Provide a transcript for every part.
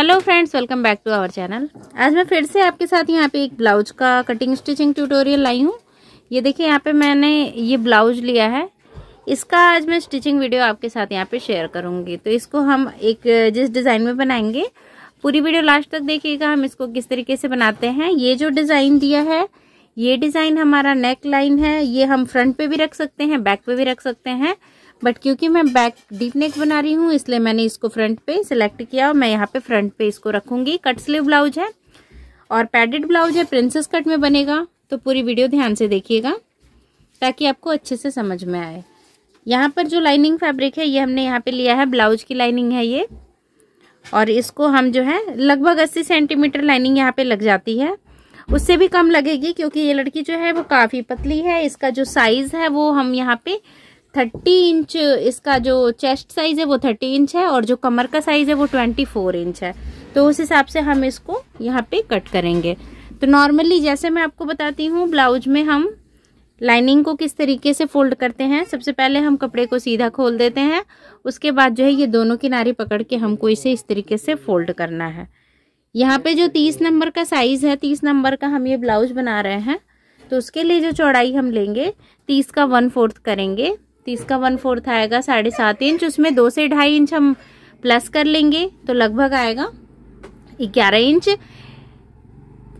Hello friends welcome back to our channel आज मैं फिर से आपके साथ यहाँ पे एक ब्लाउज का कटिंग स्टिचिंग ट्यूटोरियल लाई हूँ ये देखिए यहाँ पे मैंने ये ब्लाउज लिया है इसका आज मैं स्टिचिंग वीडियो आपके साथ यहाँ पे शेयर करूँगी तो इसको हम एक जिस डिज़ाइन में बनाएंगे पूरी वीडियो लास्ट तक देखिएगा हम इसको किस तरीके से बनाते हैं ये जो डिज़ाइन दिया है ये डिज़ाइन हमारा नेक लाइन है ये हम फ्रंट पे भी रख सकते हैं बैक पे भी रख सकते हैं बट क्योंकि मैं बैक डीप नेक बना रही हूँ इसलिए मैंने इसको फ्रंट पे सिलेक्ट किया और मैं यहाँ पे फ्रंट पे इसको रखूंगी कट स्लीव ब्लाउज है और पैडेड ब्लाउज है प्रिंसेस कट में बनेगा तो पूरी वीडियो ध्यान से देखिएगा ताकि आपको अच्छे से समझ में आए यहाँ पर जो लाइनिंग फैब्रिक है ये हमने यहाँ पे लिया है ब्लाउज की लाइनिंग है ये और इसको हम जो है लगभग अस्सी सेंटीमीटर लाइनिंग यहाँ पे लग जाती है उससे भी कम लगेगी क्योंकि ये लड़की जो है वो काफ़ी पतली है इसका जो साइज़ है वो हम यहाँ पे थर्टी इंच इसका जो चेस्ट साइज है वो थर्टी इंच है और जो कमर का साइज है वो ट्वेंटी फोर इंच है तो उस हिसाब से हम इसको यहाँ पे कट करेंगे तो नॉर्मली जैसे मैं आपको बताती हूँ ब्लाउज में हम लाइनिंग को किस तरीके से फोल्ड करते हैं सबसे पहले हम कपड़े को सीधा खोल देते हैं उसके बाद जो है ये दोनों किनारे पकड़ के हमको इसे इस तरीके से फोल्ड करना है यहाँ पे जो तीस नंबर का साइज़ है तीस नंबर का हम ये ब्लाउज बना रहे हैं तो उसके लिए जो चौड़ाई हम लेंगे तीस का वन फोर्थ करेंगे तीस का वन फोर्थ आएगा साढ़े सात इंच उसमें दो से ढाई इंच हम प्लस कर लेंगे तो लगभग आएगा ग्यारह इंच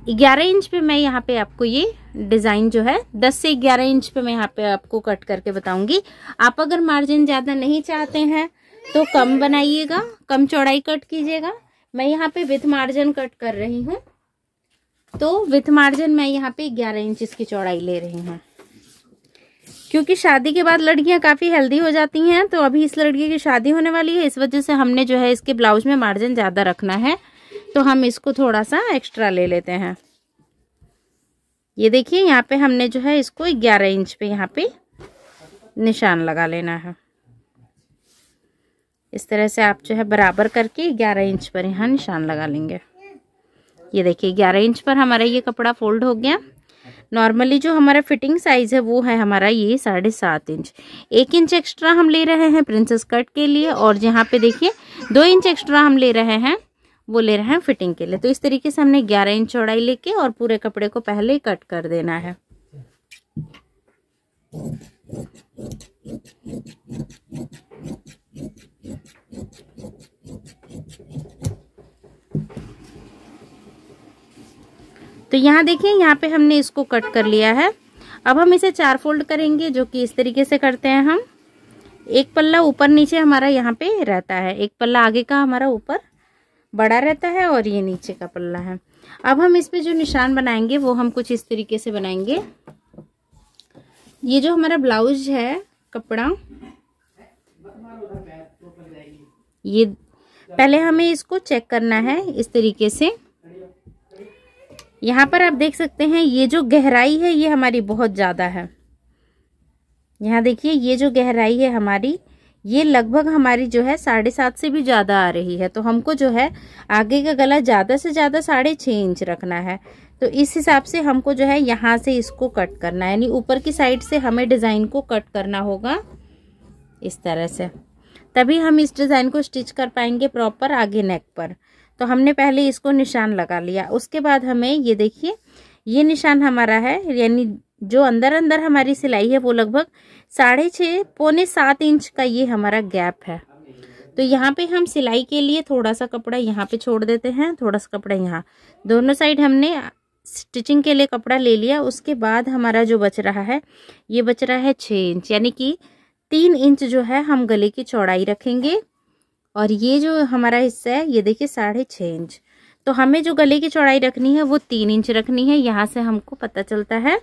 ग्यारह इंच पे मैं यहाँ पे आपको ये डिज़ाइन जो है दस से ग्यारह इंच पे मैं यहाँ पे आपको कट करके बताऊंगी आप अगर मार्जिन ज़्यादा नहीं चाहते हैं तो कम बनाइएगा कम चौड़ाई कट कीजिएगा मैं यहाँ पे विथ मार्जिन कट कर रही हूँ तो विथ मार्जिन मैं यहाँ पे ग्यारह इंच की चौड़ाई ले रही हूँ क्योंकि शादी के बाद लड़कियां काफ़ी हेल्दी हो जाती हैं तो अभी इस लड़की की शादी होने वाली है इस वजह से हमने जो है इसके ब्लाउज में मार्जिन ज़्यादा रखना है तो हम इसको थोड़ा सा एक्स्ट्रा ले लेते हैं ये देखिए यहाँ पे हमने जो है इसको ग्यारह इंच पे यहाँ पे निशान लगा लेना है इस तरह से आप जो है बराबर करके ग्यारह इंच पर यहाँ निशान लगा लेंगे ये देखिए ग्यारह इंच पर हमारा ये कपड़ा फोल्ड हो गया नॉर्मली जो हमारा फिटिंग साइज़ है वो है हमारा ये साढ़े सात इंच एक इंच एक्स्ट्रा हम ले रहे हैं प्रिंसेस कट के लिए और जहाँ पे देखिए दो इंच एक्स्ट्रा हम ले रहे हैं वो ले रहे हैं फिटिंग के लिए तो इस तरीके से हमने ग्यारह इंच चौड़ाई लेके और पूरे कपड़े को पहले ही कट कर देना है तो यहाँ देखिए यहाँ पे हमने इसको कट कर लिया है अब हम इसे चार फोल्ड करेंगे जो कि इस तरीके से करते हैं हम एक पल्ला ऊपर नीचे हमारा यहाँ पे रहता है एक पल्ला आगे का हमारा ऊपर बड़ा रहता है और ये नीचे का पल्ला है अब हम इस पर जो निशान बनाएंगे वो हम कुछ इस तरीके से बनाएंगे ये जो हमारा ब्लाउज है कपड़ा ये पहले हमें इसको चेक करना है इस तरीके से यहाँ पर आप देख सकते हैं ये जो गहराई है ये हमारी बहुत ज़्यादा है यहाँ देखिए ये जो गहराई है हमारी ये लगभग हमारी जो है साढ़े सात से भी ज़्यादा आ रही है तो हमको जो है आगे का गला ज़्यादा से ज़्यादा साढ़े छः इंच रखना है तो इस हिसाब से हमको जो है यहाँ से इसको कट करना है यानी ऊपर की साइड से हमें डिज़ाइन को कट करना होगा इस तरह से तभी हम इस डिज़ाइन को स्टिच कर पाएंगे प्रॉपर आगे नेक पर तो हमने पहले इसको निशान लगा लिया उसके बाद हमें ये देखिए ये निशान हमारा है यानी जो अंदर अंदर हमारी सिलाई है वो लगभग साढ़े छः पौने सात इंच का ये हमारा गैप है तो यहाँ पे हम सिलाई के लिए थोड़ा सा कपड़ा यहाँ पे छोड़ देते हैं थोड़ा सा कपड़ा यहाँ दोनों साइड हमने स्टिचिंग के लिए कपड़ा ले लिया उसके बाद हमारा जो बच रहा है ये बच रहा है छः इंच यानी कि तीन इंच जो है हम गले की चौड़ाई रखेंगे और ये जो हमारा हिस्सा है ये देखिए साढ़े छः इंच तो हमें जो गले की चौड़ाई रखनी है वो तीन इंच रखनी है यहाँ से हमको पता चलता है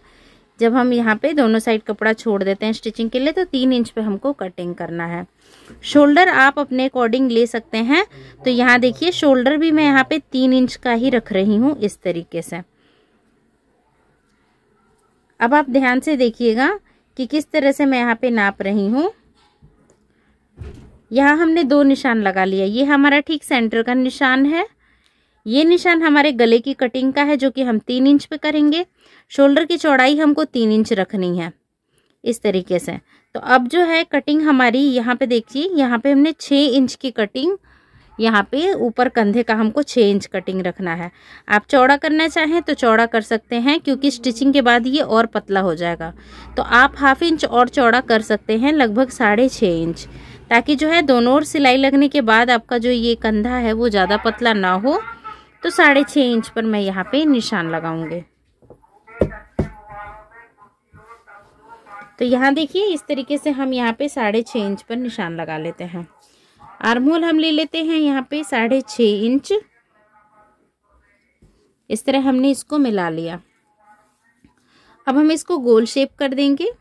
जब हम यहाँ पे दोनों साइड कपड़ा छोड़ देते हैं स्टिचिंग के लिए तो तीन इंच पे हमको कटिंग करना है शोल्डर आप अपने अकॉर्डिंग ले सकते हैं तो यहाँ देखिए शोल्डर भी मैं यहाँ पे तीन इंच का ही रख रही हूँ इस तरीके से अब आप ध्यान से देखिएगा कि किस तरह से मैं यहाँ पे नाप रही हूँ यहाँ हमने दो निशान लगा लिया ये हमारा ठीक सेंटर का निशान है ये निशान हमारे गले की कटिंग का है जो कि हम तीन इंच पे करेंगे शोल्डर की चौड़ाई हमको तीन इंच रखनी है इस तरीके से तो अब जो है कटिंग हमारी यहाँ पे देखिए यहाँ पे हमने छः इंच की कटिंग यहाँ पे ऊपर कंधे का हमको छः इंच कटिंग रखना है आप चौड़ा करना चाहें तो चौड़ा कर सकते हैं क्योंकि स्टिचिंग के बाद ये और पतला हो जाएगा तो आप हाफ इंच और चौड़ा कर सकते हैं लगभग साढ़े छः इंच ताकि जो है दोनों ओर सिलाई लगने के बाद आपका जो ये कंधा है वो ज़्यादा पतला ना हो तो साढ़े छः इंच पर मैं यहाँ पे निशान लगाऊंगी तो यहाँ देखिए इस तरीके से हम यहाँ पे साढ़े छः इंच पर निशान लगा लेते हैं आर्मोल हम ले लेते हैं यहाँ पे साढ़े छः इंच इस तरह हमने इसको मिला लिया अब हम इसको गोल शेप कर देंगे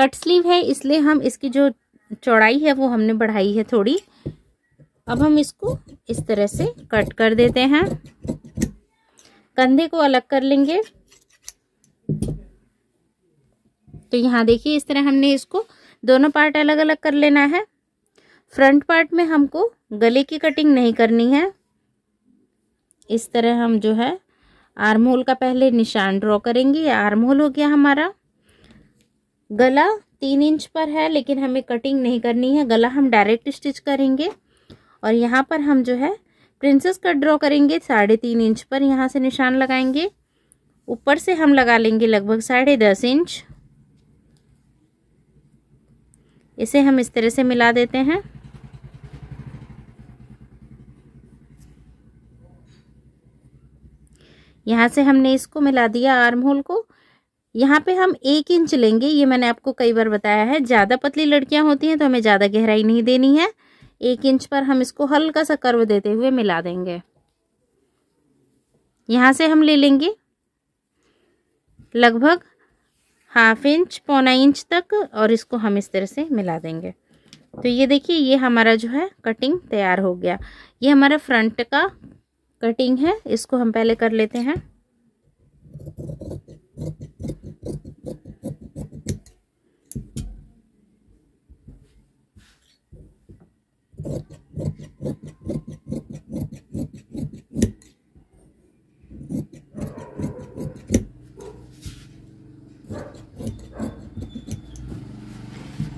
कट स्लीव है इसलिए हम इसकी जो चौड़ाई है वो हमने बढ़ाई है थोड़ी अब हम इसको इस तरह से कट कर देते हैं कंधे को अलग कर लेंगे तो यहाँ देखिए इस तरह हमने इसको दोनों पार्ट अलग अलग कर लेना है फ्रंट पार्ट में हमको गले की कटिंग नहीं करनी है इस तरह हम जो है आर्म होल का पहले निशान ड्रॉ करेंगे आर्म होल हो गया हमारा गला तीन इंच पर है लेकिन हमें कटिंग नहीं करनी है गला हम डायरेक्ट स्टिच करेंगे और यहाँ पर हम जो है प्रिंसेस कट ड्रॉ करेंगे साढ़े तीन इंच पर यहाँ से निशान लगाएंगे ऊपर से हम लगा लेंगे लगभग साढ़े दस इंच इसे हम इस तरह से मिला देते हैं यहाँ से हमने इसको मिला दिया आर्म होल को यहाँ पे हम एक इंच लेंगे ये मैंने आपको कई बार बताया है ज़्यादा पतली लड़कियाँ होती हैं तो हमें ज़्यादा गहराई नहीं देनी है एक इंच पर हम इसको हल्का सा कर्व देते हुए मिला देंगे यहाँ से हम ले लेंगे लगभग हाफ इंच पौना इंच तक और इसको हम इस तरह से मिला देंगे तो ये देखिए ये हमारा जो है कटिंग तैयार हो गया ये हमारा फ्रंट का कटिंग है इसको हम पहले कर लेते हैं तो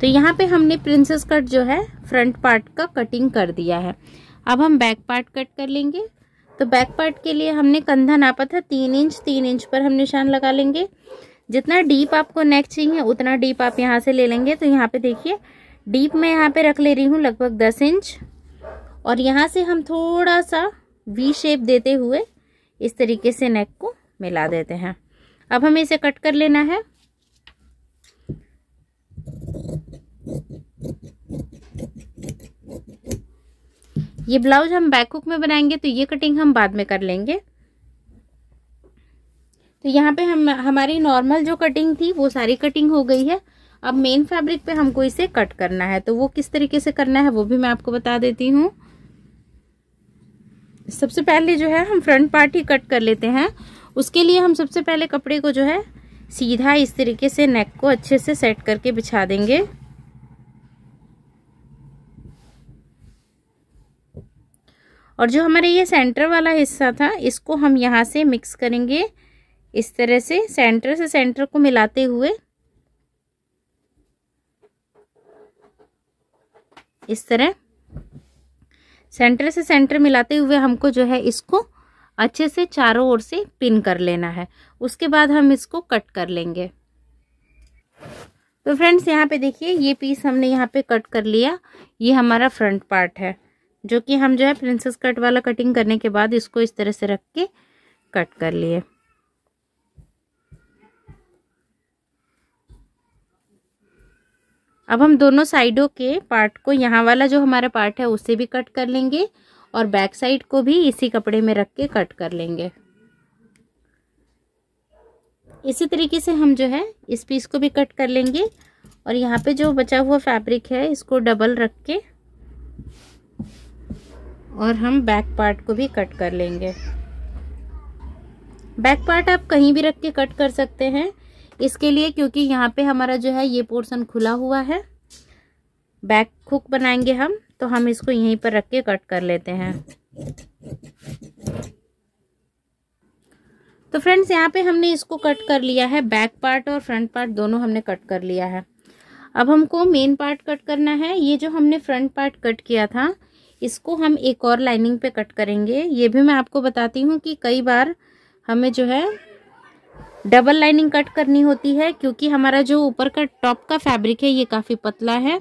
यहाँ पे हमने प्रिंसेस कट जो है फ्रंट पार्ट का कटिंग कर दिया है अब हम बैक पार्ट कट कर लेंगे तो बैक पार्ट के लिए हमने कंधा नापा था तीन इंच तीन इंच पर हम निशान लगा लेंगे जितना डीप आपको नेक चाहिए उतना डीप आप यहाँ से ले लेंगे तो यहाँ पे देखिए डीप मैं यहाँ पे रख ले रही हूँ लगभग दस इंच और यहाँ से हम थोड़ा सा वी शेप देते हुए इस तरीके से नेक को मिला देते हैं अब हमें इसे कट कर लेना है ये ब्लाउज हम बैक हुक में बनाएंगे तो ये कटिंग हम बाद में कर लेंगे तो यहाँ पे हम हमारी नॉर्मल जो कटिंग थी वो सारी कटिंग हो गई है अब मेन फैब्रिक पे हमको इसे कट करना है तो वो किस तरीके से करना है वो भी मैं आपको बता देती हूँ सबसे पहले जो है हम फ्रंट पार्ट ही कट कर लेते हैं उसके लिए हम सबसे पहले कपड़े को जो है सीधा इस तरीके से नेक को अच्छे से सेट करके बिछा देंगे और जो हमारे ये सेंटर वाला हिस्सा था इसको हम यहाँ से मिक्स करेंगे इस तरह से सेंटर से सेंटर को मिलाते हुए इस तरह सेंटर से सेंटर मिलाते हुए हमको जो है इसको अच्छे से चारों ओर से पिन कर लेना है उसके बाद हम इसको कट कर लेंगे तो फ्रेंड्स यहाँ पे देखिए ये पीस हमने यहाँ पे कट कर लिया ये हमारा फ्रंट पार्ट है जो कि हम जो है प्रिंसेस कट वाला कटिंग करने के बाद इसको इस तरह से रख के कट कर लिए अब हम दोनों साइडों के पार्ट को यहाँ वाला जो हमारा पार्ट है उसे भी कट कर लेंगे और बैक साइड को भी इसी कपड़े में रख के कट कर लेंगे इसी तरीके से हम जो है इस पीस को भी कट कर लेंगे और यहाँ पे जो बचा हुआ फैब्रिक है इसको डबल रख के और हम बैक पार्ट को भी कट कर लेंगे बैक पार्ट आप कहीं भी रख के कट कर सकते हैं इसके लिए क्योंकि यहाँ पे हमारा जो है ये पोर्शन खुला हुआ है बैक हुक बनाएंगे हम तो हम इसको यहीं पर रख के कट कर लेते हैं तो फ्रेंड्स यहाँ पे हमने इसको कट कर लिया है बैक पार्ट और फ्रंट पार्ट दोनों हमने कट कर लिया है अब हमको मेन पार्ट कट करना है ये जो हमने फ्रंट पार्ट कट किया था इसको हम एक और लाइनिंग पे कट करेंगे ये भी मैं आपको बताती हूँ कि कई बार हमें जो है डबल लाइनिंग कट करनी होती है क्योंकि हमारा जो ऊपर का टॉप का फैब्रिक है ये काफ़ी पतला है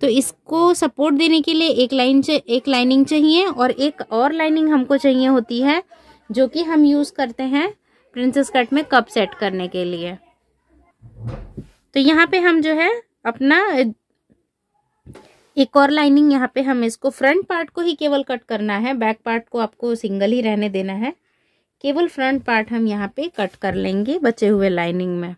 तो इसको सपोर्ट देने के लिए एक लाइन एक लाइनिंग चाहिए और एक और लाइनिंग हमको चाहिए होती है जो कि हम यूज़ करते हैं प्रिंसेस कट में कप सेट करने के लिए तो यहाँ पे हम जो है अपना एक और लाइनिंग यहाँ पे हम इसको फ्रंट पार्ट को ही केवल कट करना है बैक पार्ट को आपको सिंगल ही रहने देना है केवल फ्रंट पार्ट हम यहाँ पे कट कर लेंगे बचे हुए लाइनिंग में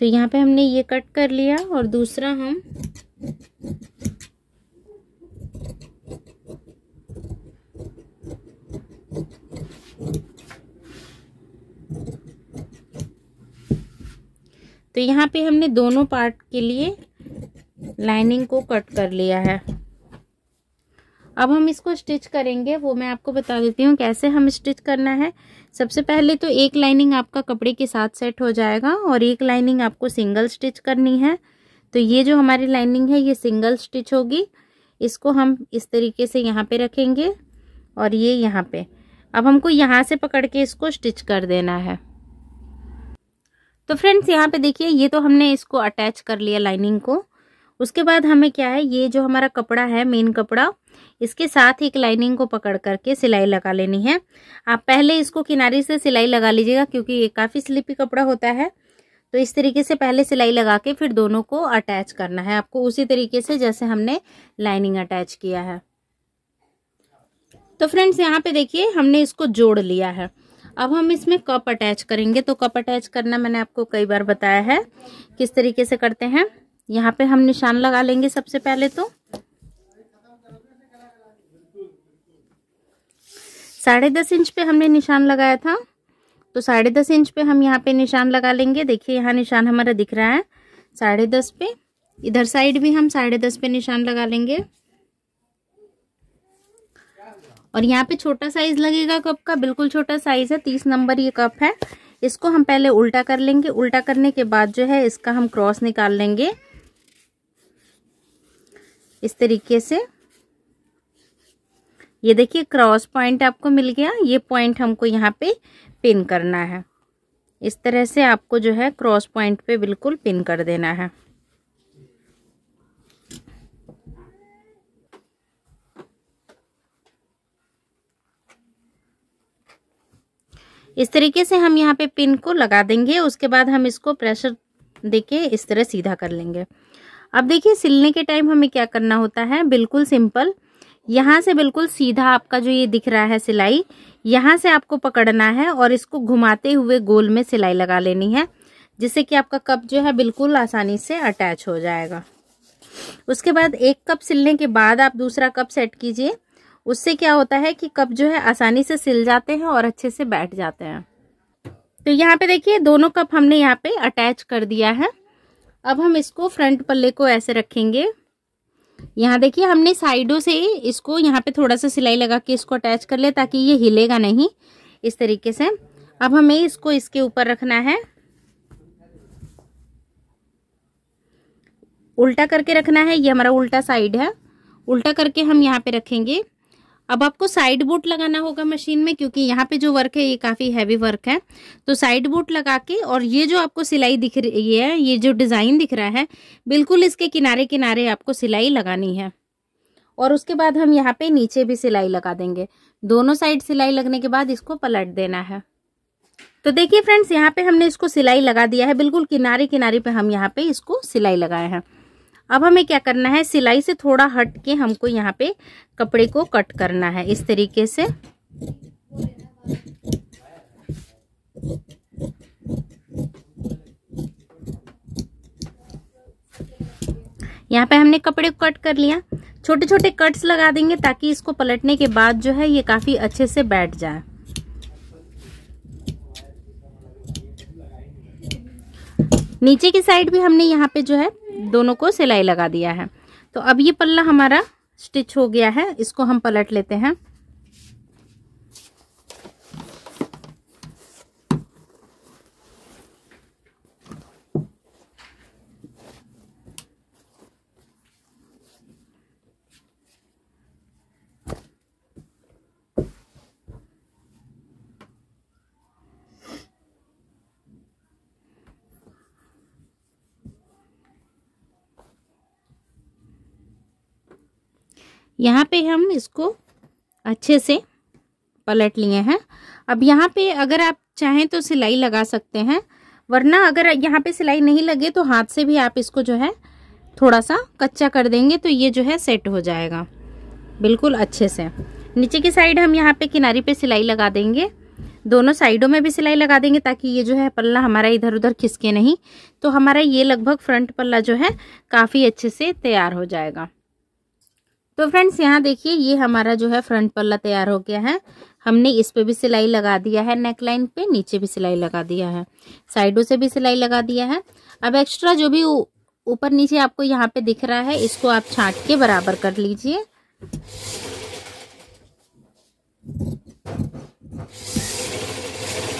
तो यहाँ पे हमने ये कट कर लिया और दूसरा हम तो यहाँ पे हमने दोनों पार्ट के लिए लाइनिंग को कट कर लिया है अब हम इसको स्टिच करेंगे वो मैं आपको बता देती हूँ कैसे हम स्टिच करना है सबसे पहले तो एक लाइनिंग आपका कपड़े के साथ सेट हो जाएगा और एक लाइनिंग आपको सिंगल स्टिच करनी है तो ये जो हमारी लाइनिंग है ये सिंगल स्टिच होगी इसको हम इस तरीके से यहाँ पे रखेंगे और ये यहाँ पे अब हमको यहाँ से पकड़ के इसको स्टिच कर देना है तो फ्रेंड्स यहाँ पे देखिए ये तो हमने इसको अटैच कर लिया लाइनिंग को उसके बाद हमें क्या है ये जो हमारा कपड़ा है मेन कपड़ा इसके साथ एक लाइनिंग को पकड़ करके सिलाई लगा लेनी है आप पहले इसको किनारे से सिलाई लगा लीजिएगा क्योंकि ये काफ़ी स्लिपी कपड़ा होता है तो इस तरीके से पहले सिलाई लगा के फिर दोनों को अटैच करना है आपको उसी तरीके से जैसे हमने लाइनिंग अटैच किया है तो फ्रेंड्स यहाँ पे देखिए हमने इसको जोड़ लिया है अब हम इसमें कप अटैच करेंगे तो कप अटैच करना मैंने आपको कई बार बताया है किस तरीके से करते हैं यहाँ पे हम निशान लगा लेंगे सबसे पहले तो साढ़े दस इंच पे हमने निशान लगाया था तो साढ़े दस इंच पे हम यहाँ पे निशान लगा लेंगे देखिए यहाँ निशान हमारा दिख रहा है साढ़े दस पे इधर साइड भी हम साढ़े दस पे निशान लगा लेंगे और यहाँ पे छोटा साइज लगेगा कप का बिल्कुल छोटा साइज है तीस नंबर ये कप है इसको हम पहले उल्टा कर लेंगे उल्टा करने के बाद जो है इसका हम क्रॉस निकाल लेंगे इस तरीके से ये देखिए क्रॉस पॉइंट आपको मिल गया ये पॉइंट हमको यहाँ पे पिन करना है इस तरह से आपको जो है क्रॉस पॉइंट पे बिल्कुल पिन कर देना है इस तरीके से हम यहाँ पे पिन को लगा देंगे उसके बाद हम इसको प्रेशर देके इस तरह सीधा कर लेंगे अब देखिए सिलने के टाइम हमें क्या करना होता है बिल्कुल सिंपल यहाँ से बिल्कुल सीधा आपका जो ये दिख रहा है सिलाई यहाँ से आपको पकड़ना है और इसको घुमाते हुए गोल में सिलाई लगा लेनी है जिससे कि आपका कप जो है बिल्कुल आसानी से अटैच हो जाएगा उसके बाद एक कप सिलने के बाद आप दूसरा कप सेट कीजिए उससे क्या होता है कि कप जो है आसानी से सिल जाते हैं और अच्छे से बैठ जाते हैं तो यहाँ पे देखिए दोनों कप हमने यहाँ पे अटैच कर दिया है अब हम इसको फ्रंट पल्ले को ऐसे रखेंगे यहाँ देखिए हमने साइडों से इसको यहाँ पे थोड़ा सा सिलाई लगा के इसको अटैच कर ले ताकि ये हिलेगा नहीं इस तरीके से अब हमें इसको इसके ऊपर रखना है उल्टा करके रखना है ये हमारा उल्टा साइड है उल्टा करके हम यहाँ पे रखेंगे अब आपको साइड बूट लगाना होगा मशीन में क्योंकि यहाँ पे जो वर्क है ये काफ़ी हैवी वर्क है तो साइड बूट लगा के और ये जो आपको सिलाई दिख रही है ये जो डिज़ाइन दिख रहा है बिल्कुल इसके किनारे किनारे आपको सिलाई लगानी है और उसके बाद हम यहाँ पे नीचे भी सिलाई लगा देंगे दोनों साइड सिलाई लगने के बाद इसको पलट देना है तो देखिए फ्रेंड्स यहाँ पे हमने इसको सिलाई लगा दिया है बिल्कुल किनारे किनारे पे हम यहाँ पे इसको सिलाई लगाए हैं अब हमें क्या करना है सिलाई से थोड़ा हट के हमको यहाँ पे कपड़े को कट करना है इस तरीके से यहाँ पे हमने कपड़े को कट कर लिया छोटे छोटे कट्स लगा देंगे ताकि इसको पलटने के बाद जो है ये काफ़ी अच्छे से बैठ जाए नीचे की साइड भी हमने यहाँ पे जो है दोनों को सिलाई लगा दिया है तो अब ये पल्ला हमारा स्टिच हो गया है इसको हम पलट लेते हैं यहाँ पे हम इसको अच्छे से पलट लिए हैं अब यहाँ पे अगर आप चाहें तो सिलाई लगा सकते हैं वरना अगर यहाँ पे सिलाई नहीं लगे तो हाथ से भी आप इसको जो है थोड़ा सा कच्चा कर देंगे तो ये जो है सेट हो जाएगा बिल्कुल अच्छे से नीचे की साइड हम यहाँ पे किनारी पे सिलाई लगा देंगे दोनों साइडों में भी सिलाई लगा देंगे ताकि ये जो है पल्ला हमारा इधर उधर खिसके नहीं तो हमारा ये लगभग फ्रंट पल्ला जो है काफ़ी अच्छे से तैयार हो जाएगा तो फ्रेंड्स यहाँ देखिए ये हमारा जो है फ्रंट पल्ला तैयार हो गया है हमने इस पे भी सिलाई लगा दिया है नेक लाइन पे नीचे भी सिलाई लगा दिया है साइडों से भी सिलाई लगा दिया है अब एक्स्ट्रा जो भी ऊपर नीचे आपको यहाँ पे दिख रहा है इसको आप छाट के बराबर कर लीजिए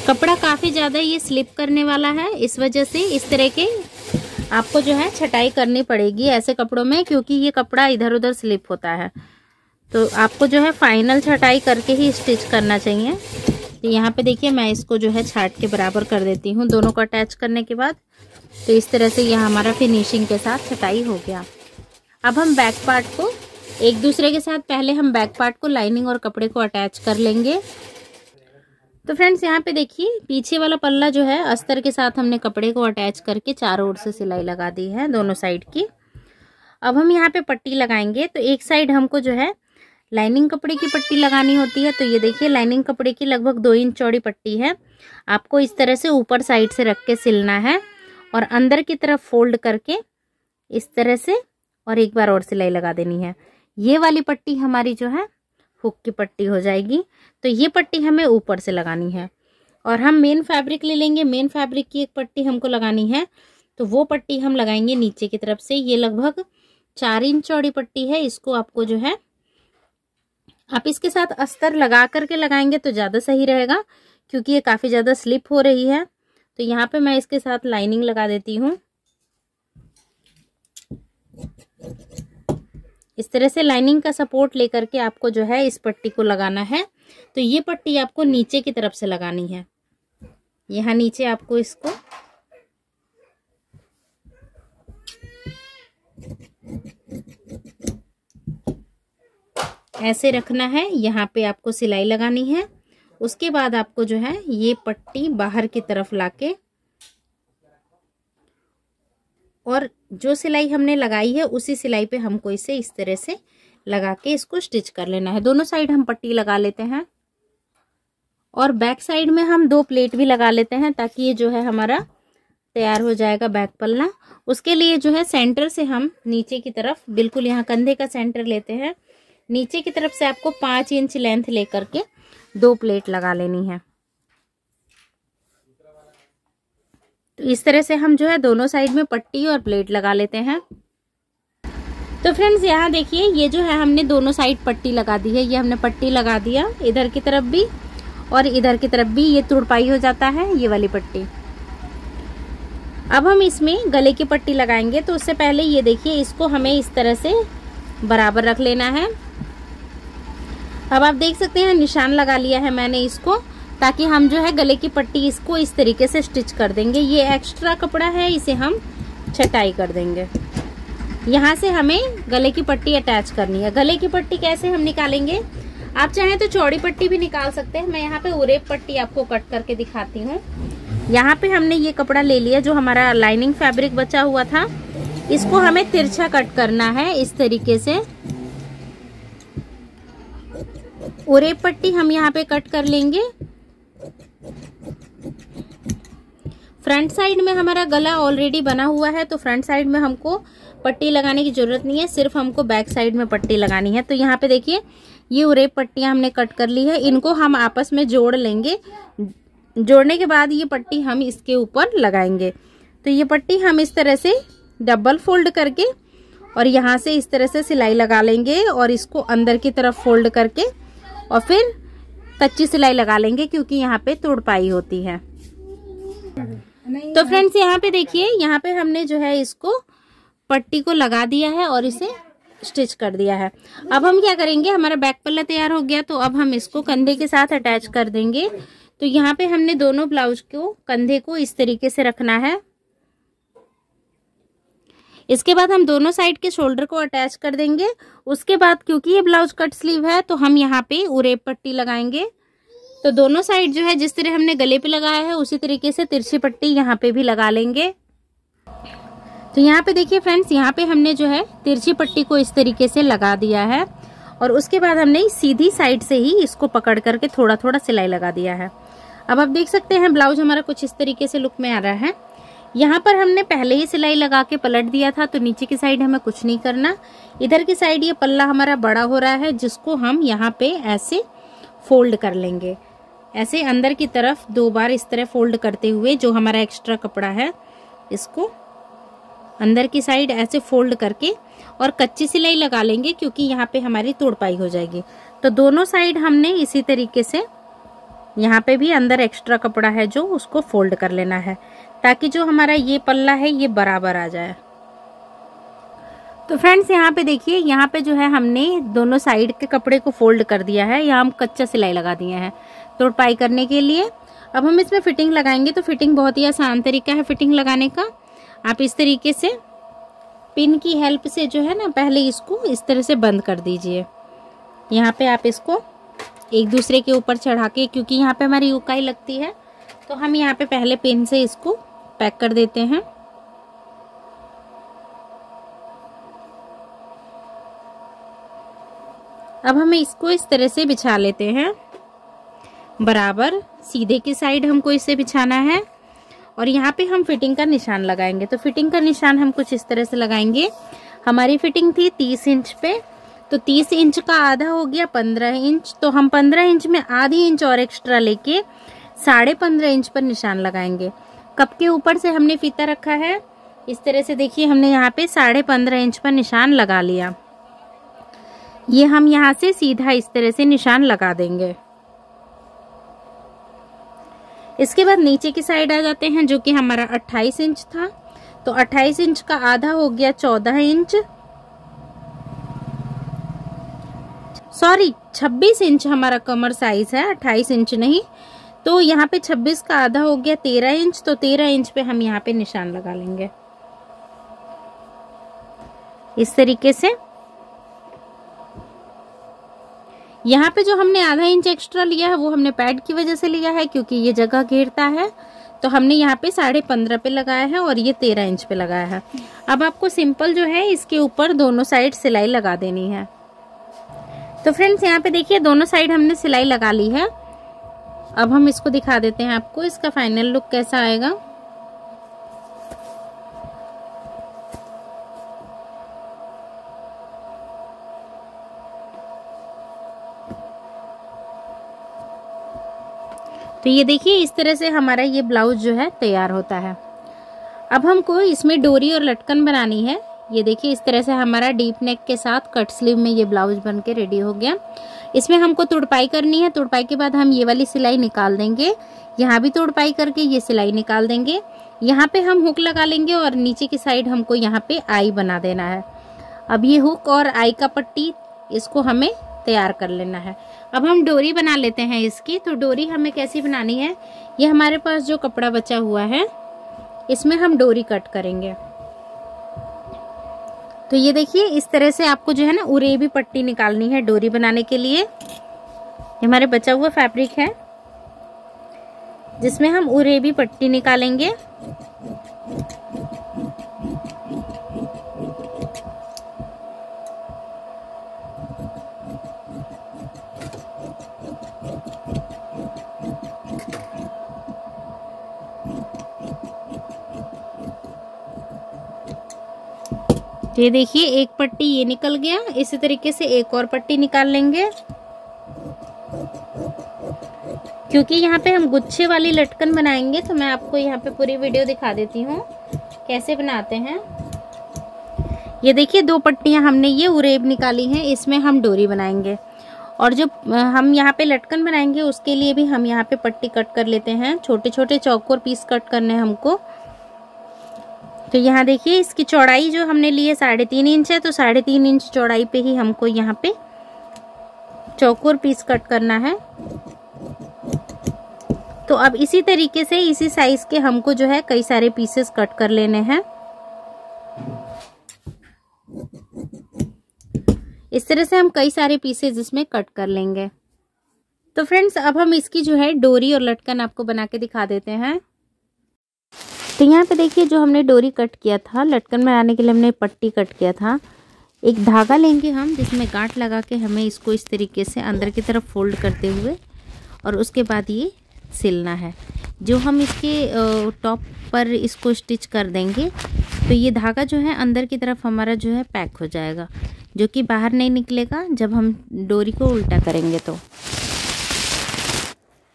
कपड़ा काफ़ी ज़्यादा ये स्लिप करने वाला है इस वजह से इस तरह के आपको जो है छटाई करनी पड़ेगी ऐसे कपड़ों में क्योंकि ये कपड़ा इधर उधर स्लिप होता है तो आपको जो है फाइनल छटाई करके ही स्टिच करना चाहिए तो यहाँ पे देखिए मैं इसको जो है छाट के बराबर कर देती हूँ दोनों को अटैच करने के बाद तो इस तरह से यह हमारा फिनिशिंग के साथ छटाई हो गया अब हम बैक पार्ट को एक दूसरे के साथ पहले हम बैक पार्ट को लाइनिंग और कपड़े को अटैच कर लेंगे तो फ्रेंड्स यहाँ पे देखिए पीछे वाला पल्ला जो है अस्तर के साथ हमने कपड़े को अटैच करके चारों ओर से सिलाई लगा दी है दोनों साइड की अब हम यहाँ पे पट्टी लगाएंगे तो एक साइड हमको जो है लाइनिंग कपड़े की पट्टी लगानी होती है तो ये देखिए लाइनिंग कपड़े की लगभग दो इंच चौड़ी पट्टी है आपको इस तरह से ऊपर साइड से रख के सिलना है और अंदर की तरफ फोल्ड करके इस तरह से और एक बार और सिलाई लगा देनी है ये वाली पट्टी हमारी जो है हुक की पट्टी हो जाएगी तो ये पट्टी हमें ऊपर से लगानी है और हम मेन फैब्रिक ले लेंगे मेन फैब्रिक की एक पट्टी हमको लगानी है तो वो पट्टी हम लगाएंगे नीचे की तरफ से ये लगभग चार इंच चौड़ी पट्टी है इसको आपको जो है आप इसके साथ अस्तर लगा करके लगाएंगे तो ज़्यादा सही रहेगा क्योंकि ये काफ़ी ज़्यादा स्लिप हो रही है तो यहाँ पे मैं इसके साथ लाइनिंग लगा देती हूँ इस तरह से लाइनिंग का सपोर्ट लेकर के आपको जो है इस पट्टी को लगाना है तो ये पट्टी आपको नीचे की तरफ से लगानी है यहाँ नीचे आपको इसको ऐसे रखना है यहाँ पे आपको सिलाई लगानी है उसके बाद आपको जो है ये पट्टी बाहर की तरफ लाके और जो सिलाई हमने लगाई है उसी सिलाई पे हमको इसे इस तरह से लगा के इसको स्टिच कर लेना है दोनों साइड हम पट्टी लगा लेते हैं और बैक साइड में हम दो प्लेट भी लगा लेते हैं ताकि ये जो है हमारा तैयार हो जाएगा बैक पलना उसके लिए जो है सेंटर से हम नीचे की तरफ बिल्कुल यहाँ कंधे का सेंटर लेते हैं नीचे की तरफ से आपको पाँच इंच लेंथ लेकर के दो प्लेट लगा लेनी है तो इस तरह से हम जो है दोनों साइड में पट्टी और प्लेट लगा लेते हैं तो फ्रेंड्स यहाँ देखिए ये जो है हमने दोनों साइड पट्टी लगा दी है ये हमने पट्टी लगा दिया इधर की तरफ भी और इधर की तरफ भी ये तुड़पाई हो जाता है ये वाली पट्टी अब हम इसमें गले की पट्टी लगाएंगे तो उससे पहले ये देखिए इसको हमें इस तरह से बराबर रख लेना है अब आप देख सकते हैं निशान लगा लिया है मैंने इसको ताकि हम जो है गले की पट्टी इसको इस तरीके से स्टिच कर देंगे ये एक्स्ट्रा कपड़ा है इसे हम छटाई कर देंगे यहाँ से हमें गले की पट्टी अटैच करनी है गले की पट्टी कैसे हम निकालेंगे आप चाहें तो चौड़ी पट्टी भी निकाल सकते हैं मैं यहाँ पे उरेब पट्टी आपको कट करके दिखाती हूँ यहाँ पे हमने ये कपड़ा ले लिया जो हमारा लाइनिंग फैब्रिक बचा हुआ था इसको हमें तिरछा कट करना है इस तरीके से उरेब पट्टी हम यहाँ पे कट कर लेंगे फ्रंट साइड में हमारा गला ऑलरेडी बना हुआ है तो फ्रंट साइड में हमको पट्टी लगाने की ज़रूरत नहीं है सिर्फ हमको बैक साइड में पट्टी लगानी है तो यहाँ पे देखिए ये उरेब पट्टियाँ हमने कट कर ली है इनको हम आपस में जोड़ लेंगे जोड़ने के बाद ये पट्टी हम इसके ऊपर लगाएंगे तो ये पट्टी हम इस तरह से डबल फोल्ड करके और यहाँ से इस तरह से सिलाई लगा लेंगे और इसको अंदर की तरफ फोल्ड करके और फिर कच्ची सिलाई लगा लेंगे क्योंकि यहाँ पे तोड़पाई होती है तो फ्रेंड्स यहाँ पे देखिए यहाँ पे हमने जो है इसको पट्टी को लगा दिया है और इसे स्टिच कर दिया है अब हम क्या करेंगे हमारा बैक पल्ला तैयार हो गया तो अब हम इसको कंधे के साथ अटैच कर देंगे तो यहाँ पे हमने दोनों ब्लाउज को कंधे को इस तरीके से रखना है इसके बाद हम दोनों साइड के शोल्डर को अटैच कर देंगे उसके बाद क्योंकि ये ब्लाउज कट स्लीव है तो हम यहाँ पे उरेब पट्टी लगाएंगे तो दोनों साइड जो है जिस तरह हमने गले पे लगाया है उसी तरीके से तिरछी पट्टी यहाँ पे भी लगा लेंगे तो यहाँ पे देखिए फ्रेंड्स यहाँ पे हमने जो है तिरछी पट्टी को इस तरीके से लगा दिया है और उसके बाद हमने सीधी साइड से ही इसको पकड़ करके थोड़ा थोड़ा सिलाई लगा दिया है अब आप देख सकते हैं ब्लाउज हमारा कुछ इस तरीके से लुक में आ रहा है यहाँ पर हमने पहले ही सिलाई लगा के पलट दिया था तो नीचे की साइड हमें कुछ नहीं करना इधर की साइड ये पल्ला हमारा बड़ा हो रहा है जिसको हम यहाँ पे ऐसे फोल्ड कर लेंगे ऐसे अंदर की तरफ दो बार इस तरह फोल्ड करते हुए जो हमारा एक्स्ट्रा कपड़ा है इसको अंदर की साइड ऐसे फोल्ड करके और कच्ची सिलाई लगा लेंगे क्योंकि यहाँ पे हमारी तोड़पाई हो जाएगी तो दोनों साइड हमने इसी तरीके से यहाँ पे भी अंदर एक्स्ट्रा कपड़ा है जो उसको फोल्ड कर लेना है ताकि जो हमारा ये पल्ला है ये बराबर आ जाए तो फ्रेंड्स यहाँ पे देखिए यहाँ पे जो है हमने दोनों साइड के कपड़े को फोल्ड कर दिया है यहाँ हम कच्चा सिलाई लगा दिए हैं तोड़ पाई करने के लिए अब हम इसमें फिटिंग लगाएंगे तो फिटिंग बहुत ही आसान तरीका है फिटिंग लगाने का आप इस तरीके से पिन की हेल्प से जो है ना पहले इसको इस तरह से बंद कर दीजिए यहाँ पे आप इसको एक दूसरे के ऊपर चढ़ा के क्योंकि यहाँ पे हमारी उकाई लगती है तो हम यहाँ पे पहले पिन से इसको पैक कर देते हैं अब हमें इसको इस तरह से बिछा लेते हैं बराबर सीधे की साइड हमको इसे बिछाना है और यहाँ पे हम फिटिंग का निशान लगाएंगे तो फिटिंग का निशान हम कुछ इस तरह से लगाएंगे हमारी फिटिंग थी तीस इंच पे तो तीस इंच का आधा हो गया पंद्रह इंच तो हम पंद्रह इंच में आधी इंच और एक्स्ट्रा लेके साढ़े पंद्रह इंच पर निशान लगाएंगे कप के ऊपर से हमने फीता रखा है इस तरह से देखिए हमने यहाँ पे साढ़े पंद्रह इंच पर निशान लगा लिया ये हम यहाँ से सीधा इस तरह से निशान लगा देंगे इसके बाद नीचे की साइड आ जाते हैं जो कि हमारा 28 इंच था तो 28 इंच का आधा हो गया 14 इंच सॉरी 26 इंच हमारा कमर साइज है 28 इंच नहीं तो यहाँ पे 26 का आधा हो गया 13 इंच तो 13 इंच पे हम यहाँ पे निशान लगा लेंगे इस तरीके से यहाँ पे जो हमने आधा इंच एक्स्ट्रा लिया है वो हमने पैड की वजह से लिया है क्योंकि ये जगह घेरता है तो हमने यहाँ पे साढ़े पंद्रह पे लगाया है और ये तेरह इंच पे लगाया है अब आपको सिंपल जो है इसके ऊपर दोनों साइड सिलाई लगा देनी है तो फ्रेंड्स यहाँ पे देखिए दोनों साइड हमने सिलाई लगा ली है अब हम इसको दिखा देते हैं आपको इसका फाइनल लुक कैसा आएगा तो ये देखिए इस तरह से हमारा ये ब्लाउज जो है तैयार होता है अब हमको इसमें डोरी और लटकन बनानी है ये देखिए इस तरह से हमारा डीप नेक के साथ कट स्लीव में ये ब्लाउज बन के रेडी हो गया इसमें हमको तुड़पाई करनी है तुड़पाई के बाद हम ये वाली सिलाई निकाल देंगे यहाँ भी तुड़पाई करके ये सिलाई निकाल देंगे यहाँ पे हम हुक लगा लेंगे और नीचे की साइड हमको यहाँ पे आई बना देना है अब ये हुक और आई का पट्टी इसको हमें तैयार कर लेना है अब हम डोरी बना लेते हैं इसकी तो डोरी हमें कैसी बनानी है ये हमारे पास जो कपड़ा बचा हुआ है इसमें हम डोरी कट करेंगे तो ये देखिए इस तरह से आपको जो है ना उरेबी पट्टी निकालनी है डोरी बनाने के लिए ये हमारे बचा हुआ फैब्रिक है जिसमें हम उरेबी पट्टी निकालेंगे ये देखिए एक पट्टी ये निकल गया इसी तरीके से एक और पट्टी निकाल लेंगे क्योंकि यहाँ पे हम गुच्छे वाली लटकन बनाएंगे तो मैं आपको यहाँ पे पूरी वीडियो दिखा देती हूँ कैसे बनाते हैं ये देखिए दो पट्टियाँ हमने ये उरेब निकाली हैं इसमें हम डोरी बनाएंगे और जो हम यहाँ पे लटकन बनाएंगे उसके लिए भी हम यहाँ पे पट्टी कट कर लेते हैं छोटे छोटे चौकोर पीस कट करने हमको तो यहाँ देखिए इसकी चौड़ाई जो हमने ली है साढ़े तीन इंच है तो साढ़े तीन इंच चौड़ाई पे ही हमको यहाँ पे चौकोर पीस कट करना है तो अब इसी तरीके से इसी साइज के हमको जो है कई सारे पीसेस कट कर लेने हैं इस तरह से हम कई सारे पीसेस इसमें कट कर लेंगे तो फ्रेंड्स अब हम इसकी जो है डोरी और लटकन आपको बना के दिखा देते हैं तो यहाँ पे देखिए जो हमने डोरी कट किया था लटकन बनाने के लिए हमने पट्टी कट किया था एक धागा लेंगे हम जिसमें गांठ लगा के हमें इसको इस तरीके से अंदर की तरफ फोल्ड करते हुए और उसके बाद ये सिलना है जो हम इसके टॉप पर इसको स्टिच कर देंगे तो ये धागा जो है अंदर की तरफ हमारा जो है पैक हो जाएगा जो कि बाहर नहीं निकलेगा जब हम डोरी को उल्टा करेंगे तो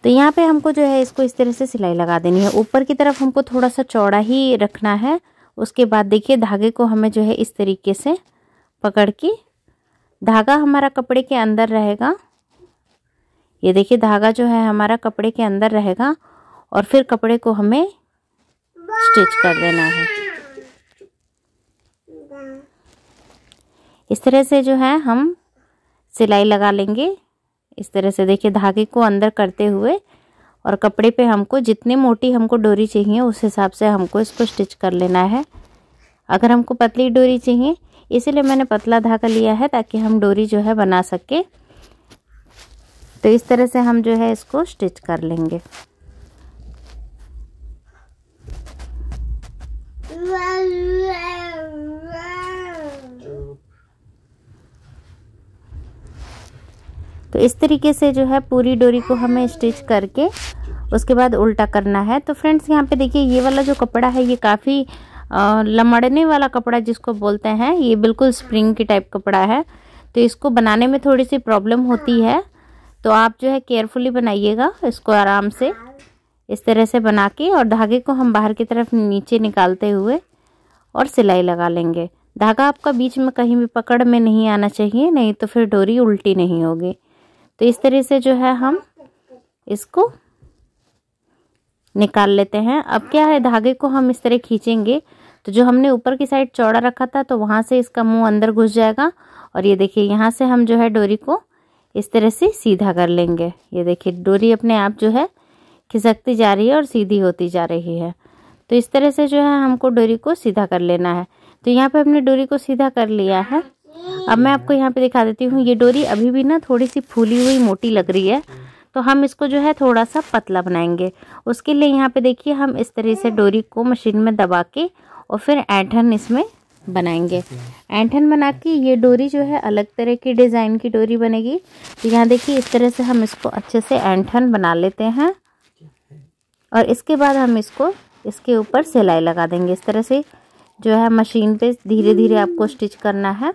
तो यहाँ पे हमको जो है इसको इस तरह से सिलाई लगा देनी है ऊपर की तरफ हमको थोड़ा सा चौड़ा ही रखना है उसके बाद देखिए धागे को हमें जो है इस तरीके से पकड़ के धागा हमारा कपड़े के अंदर रहेगा ये देखिए धागा जो है हमारा कपड़े के अंदर रहेगा और फिर कपड़े को हमें स्टिच कर देना है इस तरह से जो है हम सिलाई लगा लेंगे इस तरह से देखिए धागे को अंदर करते हुए और कपड़े पे हमको जितनी मोटी हमको डोरी चाहिए उस हिसाब से हमको इसको स्टिच कर लेना है अगर हमको पतली डोरी चाहिए इसीलिए मैंने पतला धागा लिया है ताकि हम डोरी जो है बना सके तो इस तरह से हम जो है इसको स्टिच कर लेंगे तो इस तरीके से जो है पूरी डोरी को हमें स्टिच करके उसके बाद उल्टा करना है तो फ्रेंड्स यहाँ पे देखिए ये वाला जो कपड़ा है ये काफ़ी लमड़ने वाला कपड़ा जिसको बोलते हैं ये बिल्कुल स्प्रिंग की टाइप कपड़ा है तो इसको बनाने में थोड़ी सी प्रॉब्लम होती है तो आप जो है केयरफुली बनाइएगा इसको आराम से इस तरह से बना के और धागे को हम बाहर की तरफ नीचे निकालते हुए और सिलाई लगा लेंगे धागा आपका बीच में कहीं भी पकड़ में नहीं आना चाहिए नहीं तो फिर डोरी उल्टी नहीं होगी तो इस तरह से जो है हम इसको निकाल लेते हैं अब क्या है धागे को हम इस तरह खींचेंगे तो जो हमने ऊपर की साइड चौड़ा रखा था तो वहाँ से इसका मुंह अंदर घुस जाएगा और ये देखिए यहाँ से हम जो है डोरी को इस तरह से सीधा कर लेंगे ये देखिए डोरी अपने आप जो है खिसकती जा रही है और सीधी होती जा रही है तो इस तरह से जो है हमको डोरी को सीधा कर लेना है तो यहाँ पे हमने डोरी को सीधा कर लिया है अब मैं आपको यहाँ पे दिखा देती हूँ ये डोरी अभी भी ना थोड़ी सी फूली हुई मोटी लग रही है तो हम इसको जो है थोड़ा सा पतला बनाएंगे उसके लिए यहाँ पे देखिए हम इस तरह से डोरी को मशीन में दबा के और फिर ऐंठन इसमें बनाएंगे ऐंठन बना के ये डोरी जो है अलग तरह की डिज़ाइन की डोरी बनेगी तो यहाँ देखिए इस तरह से हम इसको अच्छे से ऐंठन बना लेते हैं और इसके बाद हम इसको इसके ऊपर सिलाई लगा देंगे इस तरह से जो है मशीन पे धीरे धीरे आपको स्टिच करना है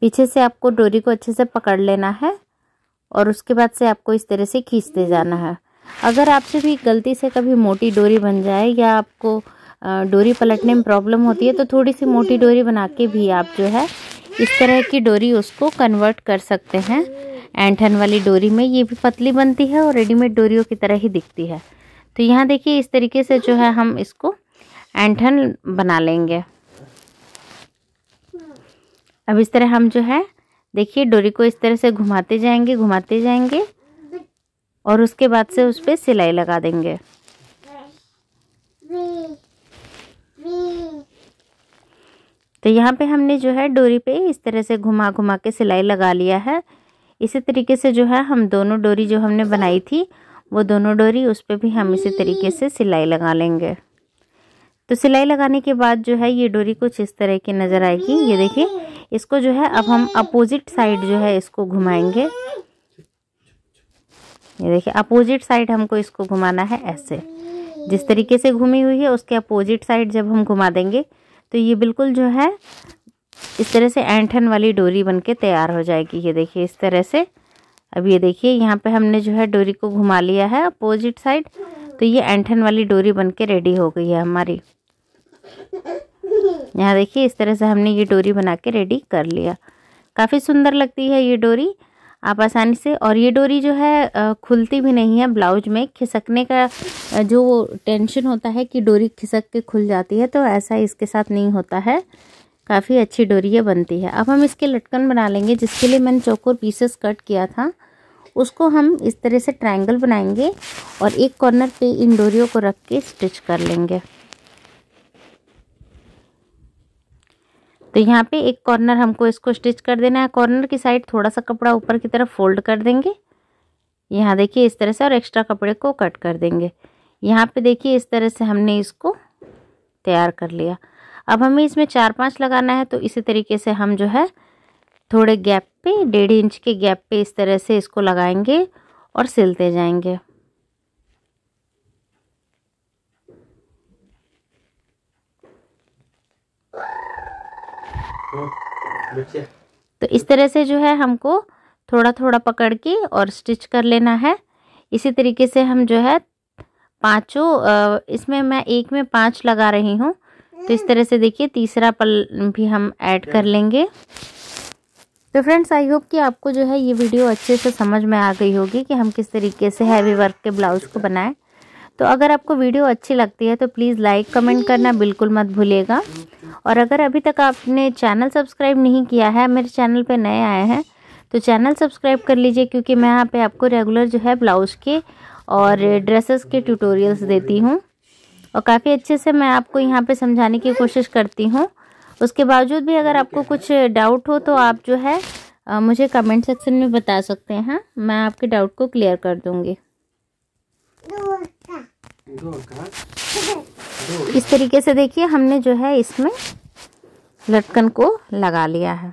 पीछे से आपको डोरी को अच्छे से पकड़ लेना है और उसके बाद से आपको इस तरह से खींचते जाना है अगर आपसे भी गलती से कभी मोटी डोरी बन जाए या आपको डोरी पलटने में प्रॉब्लम होती है तो थोड़ी सी मोटी डोरी बना के भी आप जो है इस तरह की डोरी उसको कन्वर्ट कर सकते हैं एंठन वाली डोरी में ये भी पतली बनती है और रेडीमेड डोरियों की तरह ही दिखती है तो यहाँ देखिए इस तरीके से जो है हम इसको एंठन बना लेंगे अब इस तरह हम जो है देखिए डोरी को इस तरह से घुमाते जाएंगे घुमाते जाएंगे और उसके बाद से उस पर सिलाई लगा देंगे तो यहाँ पे हमने जो है डोरी पे इस तरह से घुमा घुमा के सिलाई लगा लिया है इसी तरीके से जो है हम दोनों डोरी जो हमने बनाई थी वो दोनों डोरी उस पर भी हम इसी तरीके से सिलाई लगा लेंगे तो सिलाई लगाने के बाद जो है ये डोरी कुछ इस तरह की नज़र आएगी ये देखिए इसको जो है अब हम अपोजिट साइड जो है इसको घुमाएंगे ये देखिए अपोजिट साइड हमको इसको घुमाना है ऐसे जिस तरीके से घुमी हुई है उसके अपोजिट साइड जब हम घुमा देंगे तो ये बिल्कुल जो है इस तरह से एंठन वाली डोरी बन के तैयार हो जाएगी ये देखिए इस तरह से अब ये देखिए यहाँ पे हमने जो है डोरी को घुमा लिया है अपोजिट साइड तो ये एंठन वाली डोरी बन के रेडी हो गई है हमारी यहाँ देखिए इस तरह से हमने ये डोरी बना के रेडी कर लिया काफ़ी सुंदर लगती है ये डोरी आप आसानी से और ये डोरी जो है खुलती भी नहीं है ब्लाउज में खिसकने का जो टेंशन होता है कि डोरी खिसक के खुल जाती है तो ऐसा इसके साथ नहीं होता है काफ़ी अच्छी डोरी ये बनती है अब हम इसके लटकन बना लेंगे जिसके लिए मैंने चौकोर पीसेस कट किया था उसको हम इस तरह से ट्रायंगल बनाएंगे और एक कॉर्नर पे इन डोरियों को रख के स्टिच कर लेंगे तो यहाँ पे एक कॉर्नर हमको इसको स्टिच कर देना है कॉर्नर की साइड थोड़ा सा कपड़ा ऊपर की तरफ फोल्ड कर देंगे यहाँ देखिए इस तरह से और एक्स्ट्रा कपड़े को कट कर देंगे यहाँ पे देखिए इस तरह से हमने इसको तैयार कर लिया अब हमें इसमें चार पाँच लगाना है तो इसी तरीके से हम जो है थोड़े गैप पे डेढ़ इंच के गैप पे इस तरह से इसको लगाएंगे और सिलते जाएंगे तो इस तरह से जो है हमको थोड़ा थोड़ा पकड़ के और स्टिच कर लेना है इसी तरीके से हम जो है पांचों इसमें मैं एक में पांच लगा रही हूँ तो इस तरह से देखिए तीसरा पल भी हम ऐड कर लेंगे तो फ्रेंड्स आई होप कि आपको जो है ये वीडियो अच्छे से समझ में आ गई होगी कि हम किस तरीके से हैवी वर्क के ब्लाउज को बनाएं तो अगर आपको वीडियो अच्छी लगती है तो प्लीज़ लाइक कमेंट करना बिल्कुल मत भूलिएगा और अगर अभी तक आपने चैनल सब्सक्राइब नहीं किया है मेरे चैनल पे नए आए हैं तो चैनल सब्सक्राइब कर लीजिए क्योंकि मैं यहाँ पे आपको रेगुलर जो है ब्लाउज के और ड्रेसेस के ट्यूटोरियल्स देती हूँ और काफ़ी अच्छे से मैं आपको यहाँ पर समझाने की कोशिश करती हूँ उसके बावजूद भी अगर आपको कुछ डाउट हो तो आप जो है मुझे कमेंट सेक्शन में बता सकते हैं मैं आपके डाउट को क्लियर कर दूँगी इस तरीके से देखिए हमने जो है इसमें लटकन को लगा लिया है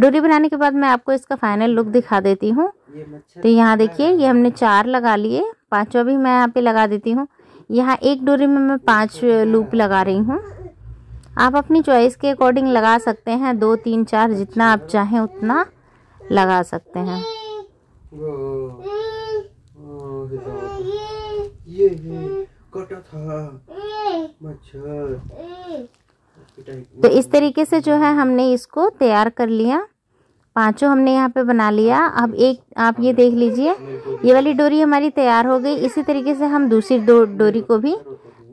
डोरी बनाने के बाद मैं आपको इसका फाइनल लुक दिखा देती हूँ तो यहाँ देखिए ये हमने चार लगा लिए पांचवा भी मैं यहाँ पे लगा देती हूँ यहाँ एक डोरी में मैं पांच लूप लगा रही हूँ आप अपनी चॉइस के अकॉर्डिंग लगा सकते हैं दो तीन चार जितना आप चाहें उतना लगा सकते हैं ये है हम्म। कटा था हम्म। मच्छर हम्म। तो इस तरीके से जो है हमने इसको तैयार कर लिया पांचों हमने यहाँ पे बना लिया अब एक आप ये देख लीजिए ये वाली डोरी हमारी तैयार हो गई इसी तरीके से हम दूसरी दो डोरी को भी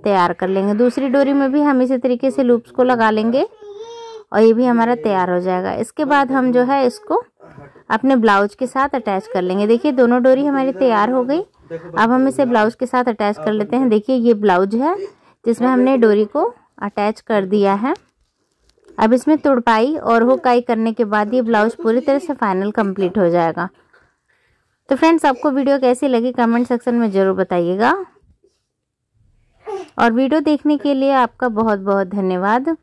तैयार कर लेंगे दूसरी डोरी में भी हम इसी तरीके से लूप्स को लगा लेंगे और ये भी हमारा तैयार हो जाएगा इसके बाद हम जो है इसको अपने ब्लाउज के साथ अटैच कर लेंगे देखिए दोनों डोरी हमारी तैयार हो गई अब हम इसे ब्लाउज के साथ अटैच कर लेते हैं देखिए ये ब्लाउज है जिसमें हमने डोरी को अटैच कर दिया है अब इसमें तुड़पाई और होकाई करने के बाद ये ब्लाउज पूरी तरह से फाइनल कंप्लीट हो जाएगा तो फ्रेंड्स आपको वीडियो कैसी लगी कमेंट सेक्शन में ज़रूर बताइएगा और वीडियो देखने के लिए आपका बहुत बहुत धन्यवाद